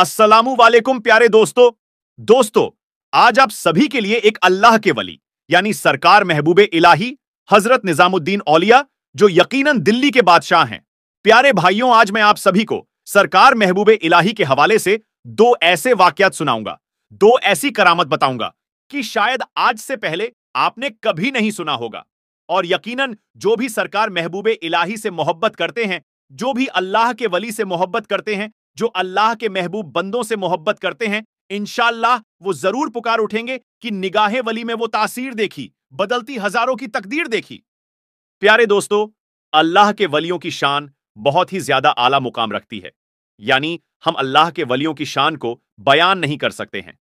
अस्सलाम वालेकुम प्यारे दोस्तों दोस्तों आज आप सभी के लिए एक अल्लाह के वली यानी सरकार महबूब इलाही हजरत निजामुद्दीन औलिया जो यकीनन दिल्ली के बादशाह हैं प्यारे भाइयों आज मैं आप सभी को सरकार महबूब इलाही के हवाले से दो ऐसे वाकयात सुनाऊंगा दो ऐसी करामत बताऊंगा कि शायद आज से पहले आपने कभी नहीं सुना होगा और यकीनन जो भी सरकार महबूब इलाही से मोहब्बत करते हैं जो भी अल्लाह के वली से मोहब्बत करते हैं जो अल्लाह के महबूब बंदों से मोहब्बत करते हैं इनशाला वो जरूर पुकार उठेंगे कि निगाहें वली में वो तासीर देखी बदलती हजारों की तकदीर देखी प्यारे दोस्तों अल्लाह के वलियों की शान बहुत ही ज्यादा आला मुकाम रखती है यानी हम अल्लाह के वलियों की शान को बयान नहीं कर सकते हैं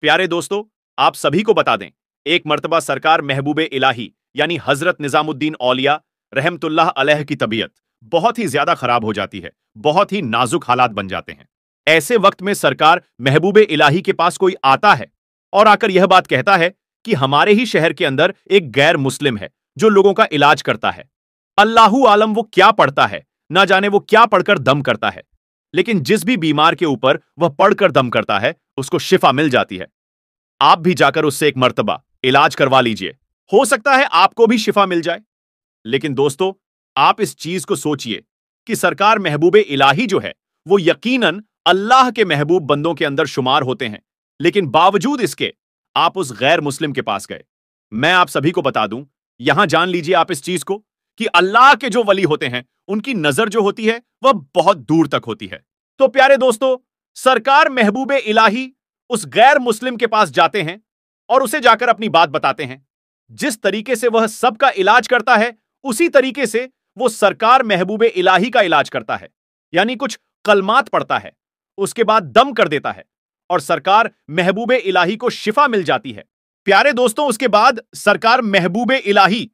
प्यारे दोस्तों आप सभी को बता दें एक मरतबा सरकार महबूब इलाही यानी हजरत निजामुद्दीन औलिया रहमतुल्लाह अलह की तबीयत बहुत ही ज्यादा खराब हो जाती है बहुत ही नाजुक हालात बन जाते हैं ऐसे वक्त में सरकार महबूबे इलाही के पास कोई आता है और आकर यह बात कहता है कि हमारे ही शहर के अंदर एक गैर मुस्लिम है जो लोगों का इलाज करता है अल्लाह आलम वो क्या पढ़ता है ना जाने वो क्या पढ़कर दम करता है लेकिन जिस भी बीमार के ऊपर वह पढ़कर दम करता है उसको शिफा मिल जाती है आप भी जाकर उससे एक मर्तबा इलाज करवा लीजिए हो सकता है आपको भी शिफा मिल जाए लेकिन दोस्तों आप इस चीज को सोचिए कि सरकार महबूब इलाही जो है वो यकीनन अल्लाह के महबूब बंदों के अंदर शुमार होते हैं लेकिन बावजूद इसके आप उस गैर मुस्लिम के पास गए मैं आप सभी को बता दूं यहां जान लीजिए आप इस चीज को कि अल्लाह के जो वली होते हैं उनकी नजर जो होती है वह बहुत दूर तक होती है तो प्यारे दोस्तों सरकार महबूब इलाही उस गैर मुस्लिम के पास जाते हैं और उसे जाकर अपनी बात बताते हैं जिस तरीके से वह सबका इलाज करता है उसी तरीके से वो सरकार महबूब इलाही का इलाज करता है यानी कुछ कलमात पड़ता है उसके बाद दम कर देता है और सरकार महबूब इलाही को शिफा मिल जाती है प्यारे दोस्तों उसके बाद सरकार महबूब इलाही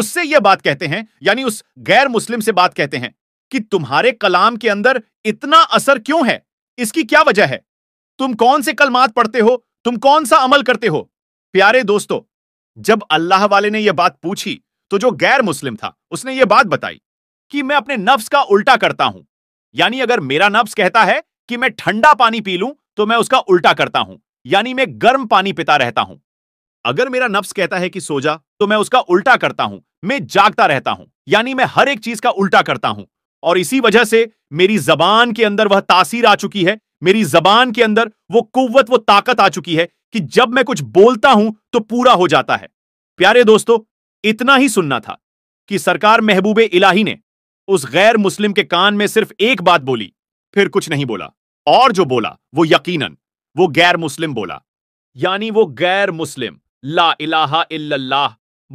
उससे यह बात कहते हैं यानी उस गैर मुस्लिम से बात कहते हैं कि तुम्हारे कलाम के अंदर इतना असर क्यों है इसकी क्या वजह है तुम कौन से कलमात पढ़ते हो तुम कौन सा अमल करते हो प्यारे दोस्तों जब अल्लाह वाले ने यह बात पूछी तो जो गैर मुस्लिम था उसने ये बात बताई कि मैं अपने नफ्स का उल्टा करता हूं यानी अगर मेरा नफ्स कहता है कि मैं ठंडा पानी पी लूं तो मैं उसका उल्टा करता हूं यानी मैं गर्म पानी पीता रहता हूं अगर मेरा नफ्स कहता है कि सो जा तो मैं उसका उल्टा करता हूं मैं जागता रहता हूं यानी मैं हर एक चीज का उल्टा करता हूं और इसी वजह से मेरी जबान के अंदर वह तासीर आ चुकी है मेरी जबान के अंदर वो कुवत वो ताकत आ चुकी है कि जब मैं कुछ बोलता हूं तो पूरा हो जाता है प्यारे दोस्तों इतना ही सुनना था कि सरकार महबूब इलाही ने उस गैर मुस्लिम के कान में सिर्फ एक बात बोली फिर कुछ नहीं बोला और जो बोला वो यकीनन वो गैर मुस्लिम बोला यानी वो गैर मुस्लिम ला इलाहा इल्लल्लाह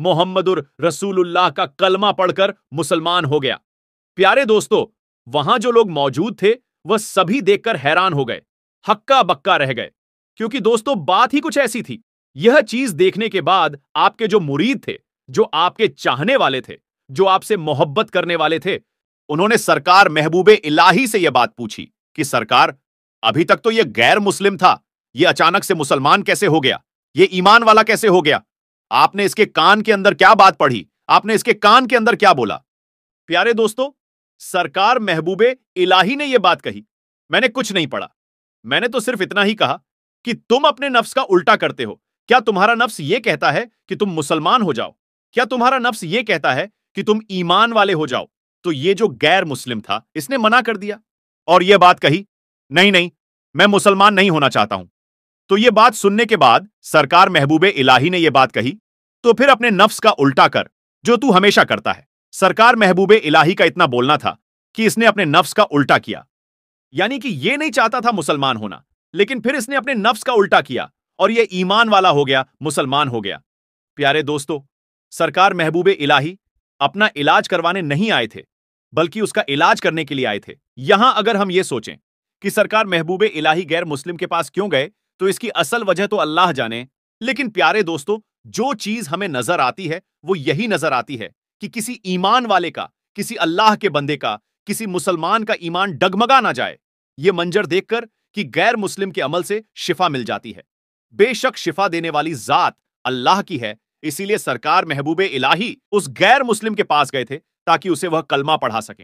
मोहम्मद रसूलुल्लाह का कलमा पढ़कर मुसलमान हो गया प्यारे दोस्तों वहां जो लोग मौजूद थे वह सभी देखकर हैरान हो गए हक्का बक्का रह गए क्योंकि दोस्तों बात ही कुछ ऐसी थी यह चीज देखने के बाद आपके जो मुरीद थे जो आपके चाहने वाले थे जो आपसे मोहब्बत करने वाले थे उन्होंने सरकार महबूबे इलाही से यह बात पूछी कि सरकार अभी तक तो यह गैर मुस्लिम था यह अचानक से मुसलमान कैसे हो गया यह ईमान वाला कैसे हो गया आपने इसके कान के अंदर क्या बात पढ़ी आपने इसके कान के अंदर क्या बोला प्यारे दोस्तों सरकार महबूबे इलाही ने यह बात कही मैंने कुछ नहीं पढ़ा मैंने तो सिर्फ इतना ही कहा कि तुम अपने नफ्स का उल्टा करते हो क्या तुम्हारा नफ्स यह कहता है कि तुम मुसलमान हो जाओ क्या तुम्हारा नफ्स ये कहता है कि तुम ईमान वाले हो जाओ तो ये जो गैर मुस्लिम था इसने मना कर दिया और यह बात कही नहीं नहीं मैं मुसलमान नहीं होना चाहता हूं तो यह बात सुनने के बाद सरकार महबूबे इलाही ने यह बात कही तो फिर अपने नफ्स का उल्टा कर जो तू हमेशा करता है सरकार महबूब इलाही का इतना बोलना था कि इसने अपने नफ्स का उल्टा किया यानी कि यह नहीं चाहता था मुसलमान होना लेकिन फिर इसने अपने नफ्स का उल्टा किया और यह ईमान वाला हो गया मुसलमान हो गया प्यारे दोस्तों सरकार महबूब इलाही अपना इलाज करवाने नहीं आए थे बल्कि उसका इलाज करने के लिए आए थे यहां अगर हम ये सोचें कि सरकार महबूबे इलाही गैर मुस्लिम के पास क्यों गए तो इसकी असल वजह तो अल्लाह जाने लेकिन प्यारे दोस्तों जो चीज हमें नजर आती है वो यही नजर आती है कि किसी ईमान वाले का किसी अल्लाह के बंदे का किसी मुसलमान का ईमान डगमगा ना जाए यह मंजर देखकर कि गैर मुस्लिम के अमल से शिफा मिल जाती है बेशक शिफा देने वाली जात अल्लाह की है इसीलिए सरकार महबूबे इलाही उस गैर मुस्लिम के पास गए थे ताकि उसे वह कलमा पढ़ा सके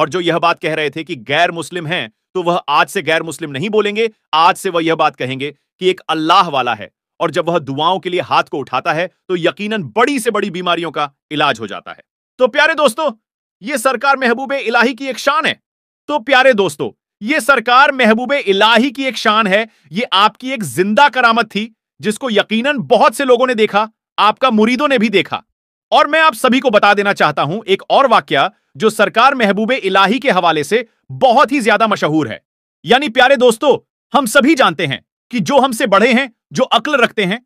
और जो यह बात कह रहे थे कि गैर मुस्लिम हैं तो वह आज से गैर मुस्लिम नहीं बोलेंगे आज से वह यह बात कहेंगे कि एक अल्लाह वाला है और जब वह दुआओं के लिए हाथ को उठाता है तो यकीनन बड़ी से बड़ी बीमारियों का इलाज हो जाता है तो प्यारे दोस्तों यह सरकार महबूब इलाही की एक शान है तो प्यारे दोस्तों यह सरकार महबूब इलाही की एक शान है यह आपकी एक जिंदा करामत थी जिसको यकीनन बहुत से लोगों ने देखा आपका मुरीदों ने भी देखा और मैं आप सभी को बता देना चाहता हूं एक और वाक्य जो सरकार महबूब इलाही के हवाले से बहुत ही ज्यादा मशहूर है यानी प्यारे दोस्तों हम सभी जानते हैं कि जो हमसे बड़े हैं जो अक्ल रखते हैं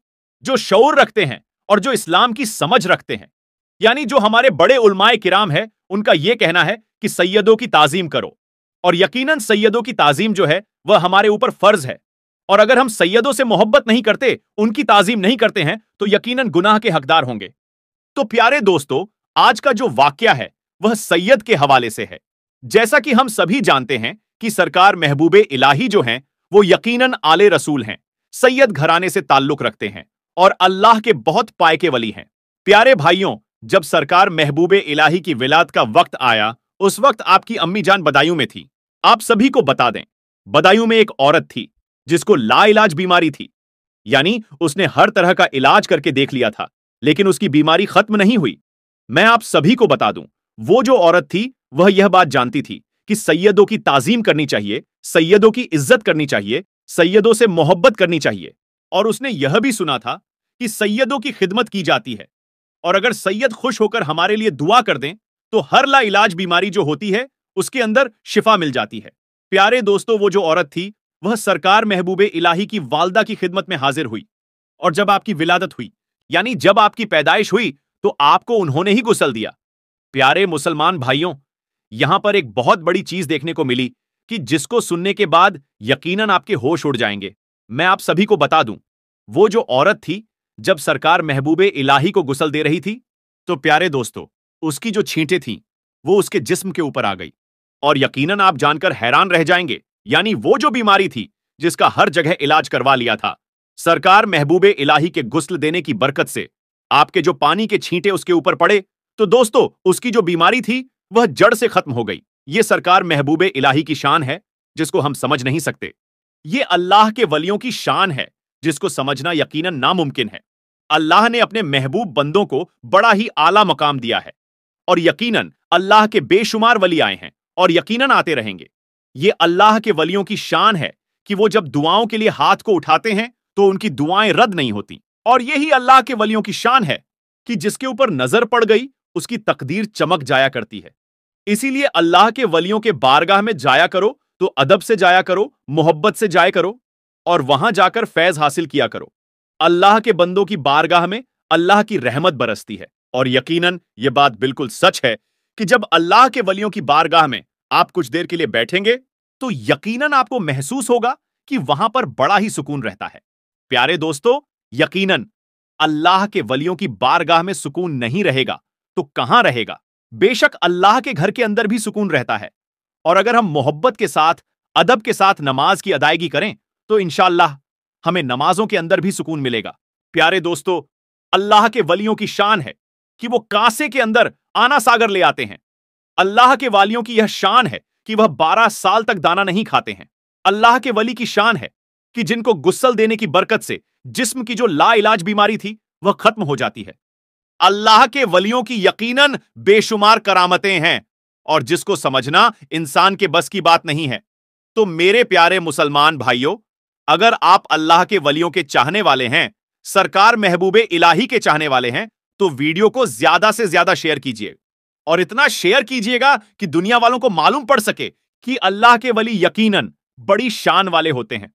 जो शौर रखते हैं और जो इस्लाम की समझ रखते हैं यानी जो हमारे बड़े उलमाए किराम है उनका यह कहना है कि सैयदों की ताजीम करो और यकीनन सैयदों की ताजीम जो है वह हमारे ऊपर फर्ज है और अगर हम सैयदों से मोहब्बत नहीं करते उनकी ताजीम नहीं करते हैं तो यकीनन गुनाह के हकदार होंगे तो प्यारे दोस्तों आज का जो वाक्य है वह सैयद के हवाले से है जैसा कि हम सभी जानते हैं कि सरकार महबूब इलाही जो हैं वो यकीनन आले रसूल हैं सैयद घराने से ताल्लुक रखते हैं और अल्लाह के बहुत पाए के वली हैं प्यारे भाइयों जब सरकार महबूब इलाही की विलाद का वक्त आया उस वक्त आपकी अम्मी जान बदायूं में थी आप सभी को बता दें बदायूं में एक औरत थी जिसको लाइलाज बीमारी थी यानी उसने हर तरह का इलाज करके देख लिया था लेकिन उसकी बीमारी खत्म नहीं हुई मैं आप सभी को बता दूं वो जो औरत थी वह यह बात जानती थी कि सैयदों की ताजीम करनी चाहिए सैयदों की इज्जत करनी चाहिए सैयदों से मोहब्बत करनी चाहिए और उसने यह भी सुना था कि सैयदों की खिदमत की जाती है और अगर सैयद खुश होकर हमारे लिए दुआ कर दें तो हर ला इलाज बीमारी जो होती है उसके अंदर शिफा मिल जाती है प्यारे दोस्तों वो जो औरत थी वह सरकार महबूबे इलाही की वालदा की खिदमत में हाजिर हुई और जब आपकी विलादत हुई यानी जब आपकी पैदाइश हुई तो आपको उन्होंने ही गुसल दिया प्यारे मुसलमान भाइयों यहां पर एक बहुत बड़ी चीज देखने को मिली कि जिसको सुनने के बाद यकीनन आपके होश उड़ जाएंगे मैं आप सभी को बता दूं वो जो औरत थी जब सरकार महबूबे इलाही को गुसल दे रही थी तो प्यारे दोस्तों उसकी जो छींटे थी वो उसके जिस्म के ऊपर आ गई और यकीनन आप जानकर हैरान रह जाएंगे यानी वो जो बीमारी थी जिसका हर जगह इलाज करवा लिया था सरकार महबूबे इलाही के गुस्ल देने की बरकत से आपके जो पानी के छींटे उसके ऊपर पड़े तो दोस्तों उसकी जो बीमारी थी वह जड़ से खत्म हो गई ये सरकार महबूबे इलाही की शान है जिसको हम समझ नहीं सकते ये अल्लाह के वलियों की शान है जिसको समझना यकीनन नामुमकिन है अल्लाह ने अपने महबूब बंदों को बड़ा ही आला मकाम दिया है और यकीनन अल्लाह के बेशुमार वली आए हैं और यकीनन आते रहेंगे ये अल्लाह के वलियों की शान है कि वो जब दुआओं के लिए हाथ को उठाते हैं तो उनकी दुआएं रद्द नहीं होती और यही अल्लाह के वलियों की शान है कि जिसके ऊपर नजर पड़ गई उसकी तकदीर चमक जाया करती है इसीलिए अल्लाह के वलियों के बारगाह में जाया करो तो अदब से जाया करो मोहब्बत से जाया करो और वहां जाकर फैज हासिल किया करो अल्लाह के बंदों की बारगाह में अल्लाह की रहमत बरसती है और यकीनन ये बात बिल्कुल सच है कि जब अल्लाह के वलियों की बारगाह में आप कुछ देर के लिए बैठेंगे तो यकीनन आपको महसूस होगा कि वहां पर बड़ा ही सुकून रहता है प्यारे दोस्तों यकीनन अल्लाह के वलियों की बारगाह में सुकून नहीं रहेगा तो कहां रहेगा बेशक अल्लाह के घर के अंदर भी सुकून रहता है और अगर हम मोहब्बत के साथ अदब के साथ नमाज की अदायगी करें तो इनशाला हमें नमाजों के अंदर भी सुकून मिलेगा प्यारे दोस्तों अल्लाह के वलियों की शान है कि वो कांसे के अंदर आना सागर ले आते हैं अल्लाह के वालियों की यह शान है कि वह बारह साल तक दाना नहीं खाते हैं अल्लाह के वली की शान है कि जिनको गुस्सल देने की बरकत से जिस्म की जो लाइलाज बीमारी थी वह खत्म हो जाती है अल्लाह के वलियों की यकीनन बेशुमार करामतें हैं और जिसको समझना इंसान के बस की बात नहीं है तो मेरे प्यारे मुसलमान भाइयों अगर आप अल्लाह के वलियों के चाहने वाले हैं सरकार महबूबे इलाही के चाहने वाले हैं तो वीडियो को ज्यादा से ज्यादा शेयर कीजिए और इतना शेयर कीजिएगा कि दुनिया वालों को मालूम पड़ सके कि अल्लाह के वली यकीनन बड़ी शान वाले होते हैं